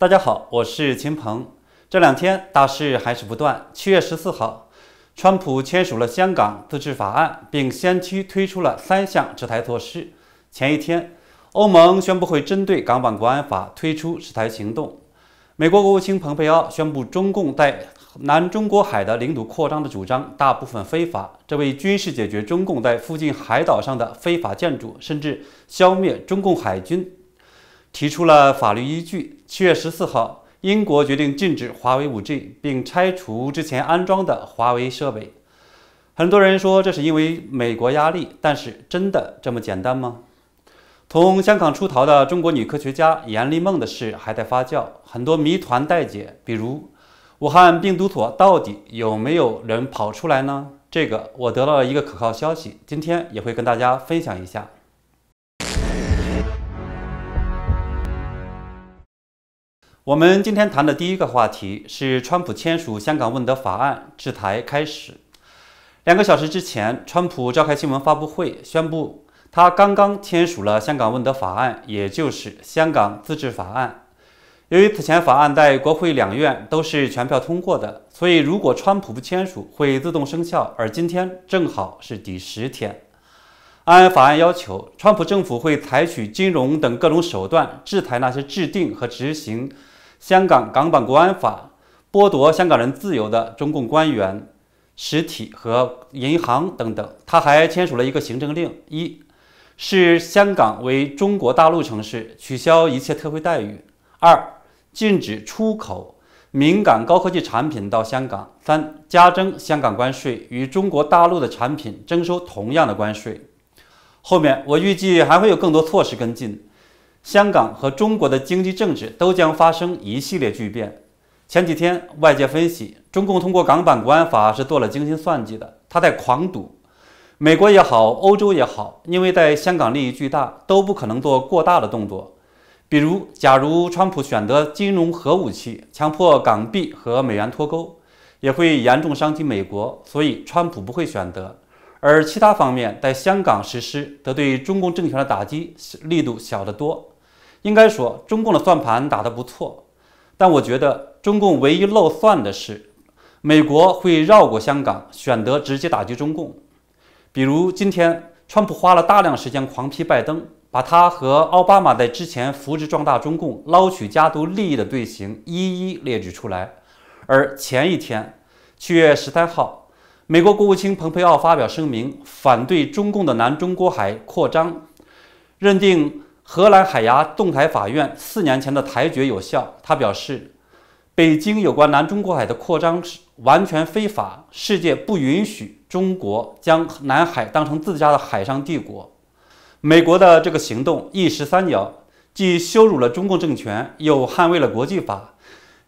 大家好，我是秦鹏。这两天大事还是不断。七月十四号，川普签署了《香港自治法案》，并先期推出了三项制裁措施。前一天，欧盟宣布会针对港版国安法推出制裁行动。美国国务卿蓬佩奥宣布，中共在南中国海的领土扩张的主张大部分非法。这位军事解决中共在附近海岛上的非法建筑，甚至消灭中共海军。提出了法律依据。七月十四号，英国决定禁止华为 5G，并拆除之前安装的华为设备。很多人说这是因为美国压力，但是真的这么简单吗？从香港出逃的中国女科学家严立梦的事还在发酵，很多谜团待解。比如，武汉病毒所到底有没有人跑出来呢？这个我得到了一个可靠消息，今天也会跟大家分享一下。我们今天谈的第一个话题是川普签署《香港问责法案》制裁开始。两个小时之前，川普召开新闻发布会，宣布他刚刚签署了《香港问责法案》，也就是《香港自治法案》。由于此前法案在国会两院都是全票通过的，所以如果川普不签署，会自动生效。而今天正好是第十天，按法案要求，川普政府会采取金融等各种手段制裁那些制定和执行。香港《港版国安法》剥夺香港人自由的中共官员、实体和银行等等。他还签署了一个行政令：一、是香港为中国大陆城市，取消一切特惠待遇；二、禁止出口敏感高科技产品到香港；三、加征香港关税，与中国大陆的产品征收同样的关税。后面我预计还会有更多措施跟进。香港和中国的经济、政治都将发生一系列巨变。前几天，外界分析，中共通过港版国安法是做了精心算计的，他在狂赌。美国也好，欧洲也好，因为在香港利益巨大，都不可能做过大的动作。比如，假如川普选择金融核武器，强迫港币和美元脱钩，也会严重伤及美国，所以川普不会选择。而其他方面在香港实施，则对中共政权的打击力度小得多。应该说，中共的算盘打得不错，但我觉得中共唯一漏算的是，美国会绕过香港，选择直接打击中共。比如今天，川普花了大量时间狂批拜登，把他和奥巴马在之前扶植壮大中共、捞取家族利益的罪行一一列举出来。而前一天，七月十三号。美国国务卿蓬佩奥发表声明，反对中共的南中国海扩张，认定荷兰海牙动裁法院四年前的裁决有效。他表示，北京有关南中国海的扩张是完全非法，世界不允许中国将南海当成自家的海上帝国。美国的这个行动一石三鸟，既羞辱了中共政权，又捍卫了国际法，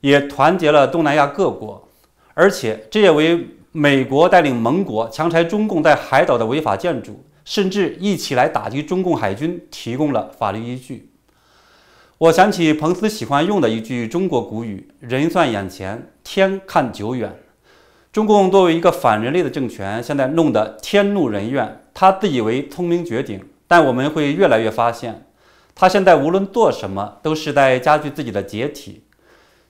也团结了东南亚各国，而且这也为。美国带领盟国强拆中共在海岛的违法建筑，甚至一起来打击中共海军，提供了法律依据。我想起彭斯喜欢用的一句中国古语：“人算眼前，天看久远。”中共作为一个反人类的政权，现在弄得天怒人怨。他自以为聪明绝顶，但我们会越来越发现，他现在无论做什么，都是在加剧自己的解体。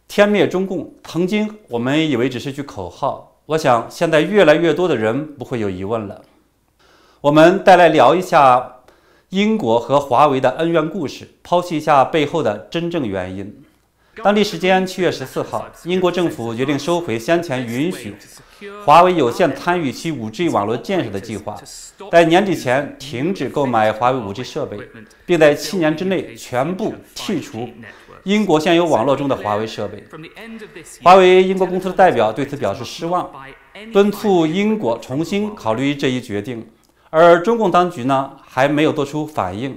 天灭中共，曾经我们以为只是句口号。我想，现在越来越多的人不会有疑问了。我们再来聊一下英国和华为的恩怨故事，剖析一下背后的真正原因。当地时间七月十四号，英国政府决定收回先前允许华为有限参与其五 G 网络建设的计划，在年底前停止购买华为五 G 设备，并在七年之内全部剔除。英国现有网络中的华为设备，华为英国公司的代表对此表示失望，敦促英国重新考虑这一决定。而中共当局呢，还没有做出反应。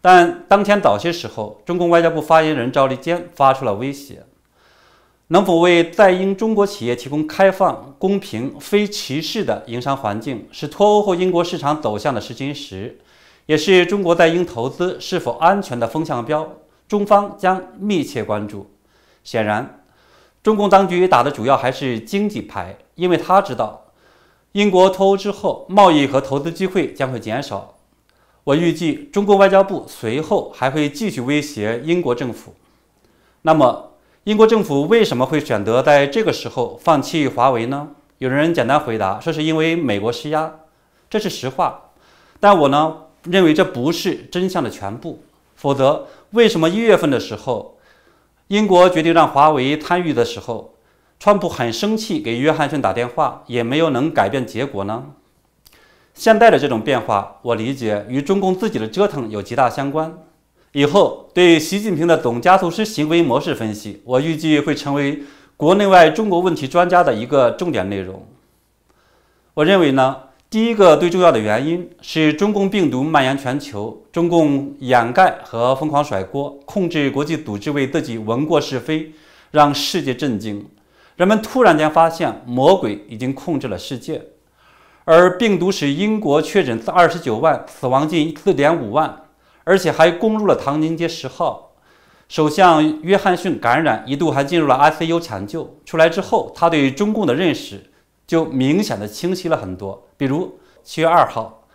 但当天早些时候，中共外交部发言人赵立坚发出了威胁：能否为在英中国企业提供开放、公平、非歧视的营商环境，是脱欧后英国市场走向的试金石，也是中国在英投资是否安全的风向标。中方将密切关注。显然，中共当局打的主要还是经济牌，因为他知道英国脱欧之后，贸易和投资机会将会减少。我预计，中国外交部随后还会继续威胁英国政府。那么，英国政府为什么会选择在这个时候放弃华为呢？有人简单回答说是因为美国施压，这是实话。但我呢，认为这不是真相的全部。否则，为什么一月份的时候，英国决定让华为参与的时候，川普很生气，给约翰逊打电话，也没有能改变结果呢？现在的这种变化，我理解与中共自己的折腾有极大相关。以后对习近平的总加速师行为模式分析，我预计会成为国内外中国问题专家的一个重点内容。我认为呢。第一个最重要的原因是中共病毒蔓延全球，中共掩盖和疯狂甩锅，控制国际组织为自己闻过是非，让世界震惊。人们突然间发现魔鬼已经控制了世界，而病毒使英国确诊自二十九万，死亡近四点五万，而且还攻入了唐宁街十号，首相约翰逊感染，一度还进入了 ICU 抢救，出来之后他对中共的认识。就明显的清晰了很多。比如七月二号，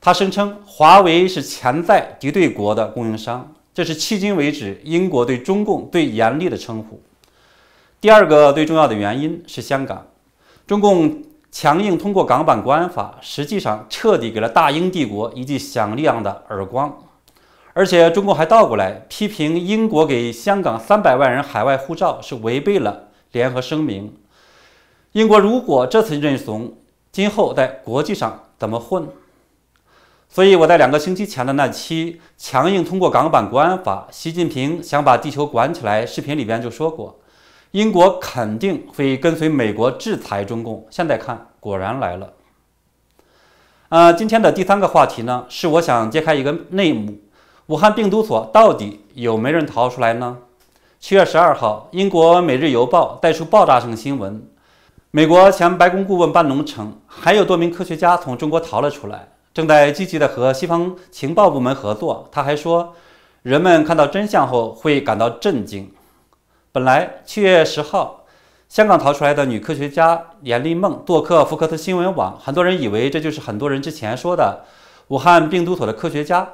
他声称华为是潜在敌对国的供应商，这是迄今为止英国对中共最严厉的称呼。第二个最重要的原因是香港，中共强硬通过港版国安法，实际上彻底给了大英帝国一记响亮的耳光。而且中共还倒过来批评英国给香港三百万人海外护照是违背了联合声明。英国如果这次认怂，今后在国际上怎么混？所以我在两个星期前的那期强硬通过港版国安法，习近平想把地球管起来视频里边就说过，英国肯定会跟随美国制裁中共。现在看，果然来了。呃，今天的第三个话题呢，是我想揭开一个内幕：武汉病毒所到底有没人逃出来呢？七月十二号，英国《每日邮报》带出爆炸性新闻。美国前白宫顾问班农称，还有多名科学家从中国逃了出来，正在积极地和西方情报部门合作。他还说，人们看到真相后会感到震惊。本来七月十号，香港逃出来的女科学家严丽梦，做克福克斯新闻网，很多人以为这就是很多人之前说的武汉病毒所的科学家。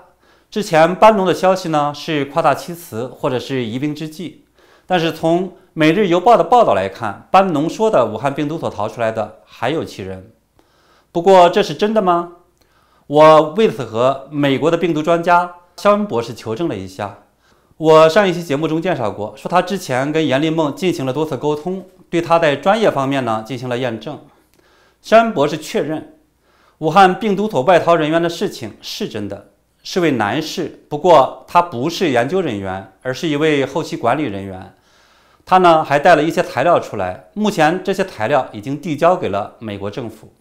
之前班农的消息呢，是夸大其词或者是疑兵之计，但是从。《每日邮报》的报道来看，班农说的武汉病毒所逃出来的还有七人。不过，这是真的吗？我为此和美国的病毒专家肖恩博士求证了一下。我上一期节目中介绍过，说他之前跟严立梦进行了多次沟通，对他在专业方面呢进行了验证。肖恩博士确认，武汉病毒所外逃人员的事情是真的，是位男士。不过，他不是研究人员，而是一位后期管理人员。他呢还带了一些材料出来，目前这些材料已经递交给了美国政府。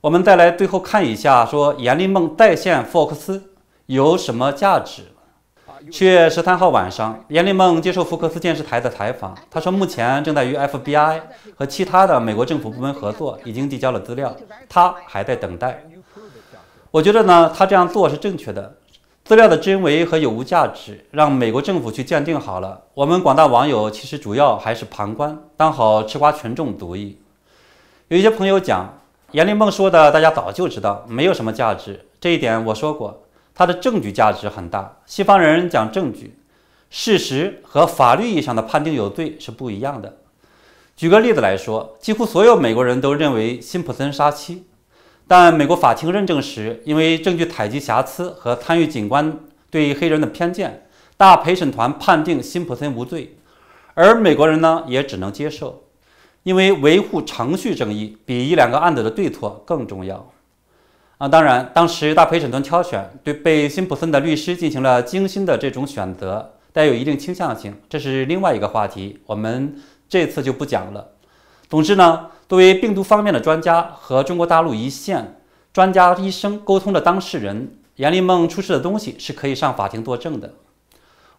我们再来最后看一下，说严立梦再现福克斯有什么价值？七月十三号晚上，严立梦接受福克斯电视台的采访，他说目前正在与 FBI 和其他的美国政府部门合作，已经递交了资料，他还在等待。我觉得呢，他这样做是正确的。资料的真伪和有无价值，让美国政府去鉴定好了。我们广大网友其实主要还是旁观，当好吃瓜群众读矣。有一些朋友讲阎立梦说的，大家早就知道，没有什么价值。这一点我说过，他的证据价值很大。西方人讲证据、事实和法律意义上的判定有罪是不一样的。举个例子来说，几乎所有美国人都认为辛普森杀妻。但美国法庭认证时，因为证据采集瑕疵和参与警官对黑人的偏见，大陪审团判定辛普森无罪，而美国人呢也只能接受，因为维护程序正义比一两个案子的对错更重要。啊，当然，当时大陪审团挑选对被辛普森的律师进行了精心的这种选择，带有一定倾向性，这是另外一个话题，我们这次就不讲了。总之呢，作为病毒方面的专家和中国大陆一线专家医生沟通的当事人，严立梦出示的东西是可以上法庭作证的。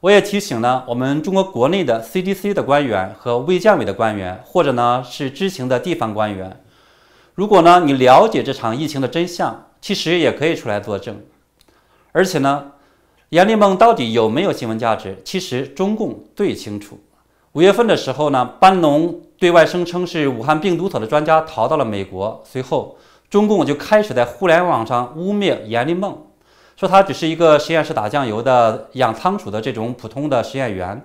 我也提醒呢，我们中国国内的 CDC 的官员和卫健委的官员，或者呢是知情的地方官员，如果呢你了解这场疫情的真相，其实也可以出来作证。而且呢，严立梦到底有没有新闻价值，其实中共最清楚。五月份的时候呢，班农对外声称是武汉病毒所的专家逃到了美国。随后，中共就开始在互联网上污蔑严立孟，说他只是一个实验室打酱油的、养仓鼠的这种普通的实验员，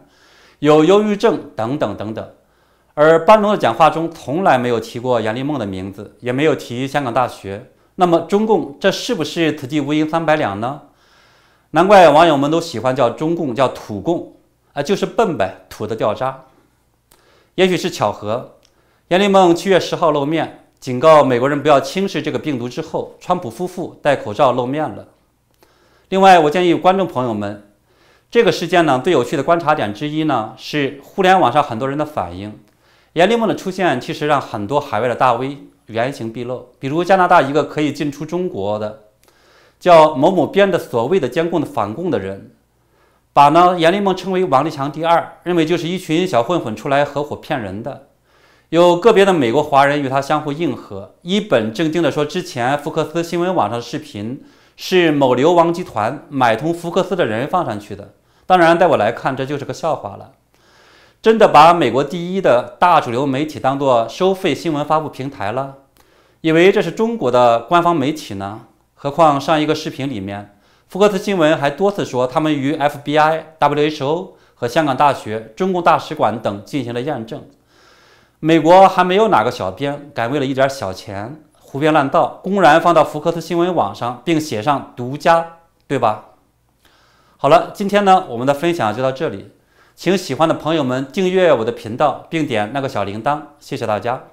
有忧郁症等等等等。而班农的讲话中从来没有提过严立孟的名字，也没有提香港大学。那么，中共这是不是此地无银三百两呢？难怪网友们都喜欢叫中共叫土共。啊，就是笨呗，土得掉渣。也许是巧合，阎立梦七月十号露面，警告美国人不要轻视这个病毒之后，川普夫妇戴口罩露面了。另外，我建议观众朋友们，这个事件呢，最有趣的观察点之一呢，是互联网上很多人的反应。阎立梦的出现，其实让很多海外的大 V 原形毕露，比如加拿大一个可以进出中国的叫某某编的所谓的“监控的反共的人。把呢，严立梦称为王立强第二，认为就是一群小混混出来合伙骗人的。有个别的美国华人与他相互应和，一本正经地说，之前福克斯新闻网上的视频是某流亡集团买通福克斯的人放上去的。当然，在我来看，这就是个笑话了。真的把美国第一的大主流媒体当做收费新闻发布平台了，以为这是中国的官方媒体呢？何况上一个视频里面。福克斯新闻还多次说，他们与 FBI、WHO 和香港大学、中共大使馆等进行了验证。美国还没有哪个小编敢为了一点小钱胡编乱造，公然放到福克斯新闻网上，并写上独家，对吧？好了，今天呢，我们的分享就到这里，请喜欢的朋友们订阅我的频道，并点那个小铃铛，谢谢大家。